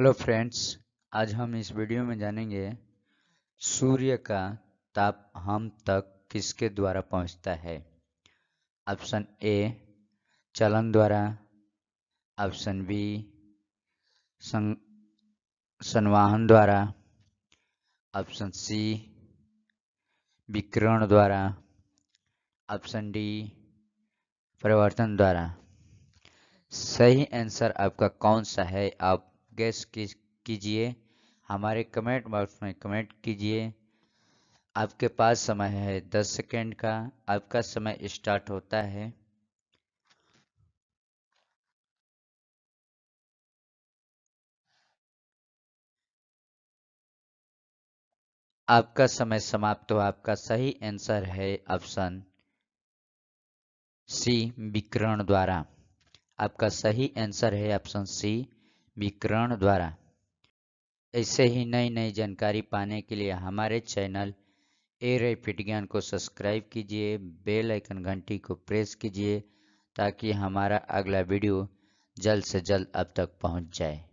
hello friends आज हम इस वीडियो में जानेंगे सूर्य का ताप हम तक किसके द्वारा पहुंचता है ऑप्शन ए चलन द्वारा ऑप्शन बी सं, संवाहन द्वारा ऑप्शन सी विकिरण द्वारा ऑप्शन डी परिवर्तन द्वारा सही आंसर आपका कौन सा है आप गैस कीजिए हमारे कमेंट बॉक्स में कमेंट कीजिए आपके पास समय है दस सेकेंड का आपका समय स्टार्ट होता है आपका समय समाप्त हो आपका सही आंसर है ऑप्शन सी विकरण द्वारा आपका सही आंसर है ऑप्शन सी विकरण द्वारा ऐसे ही नई नई जानकारी पाने के लिए हमारे चैनल ए फिट ज्ञान को सब्सक्राइब कीजिए बेल आइकन घंटी को प्रेस कीजिए ताकि हमारा अगला वीडियो जल्द से जल्द अब तक पहुंच जाए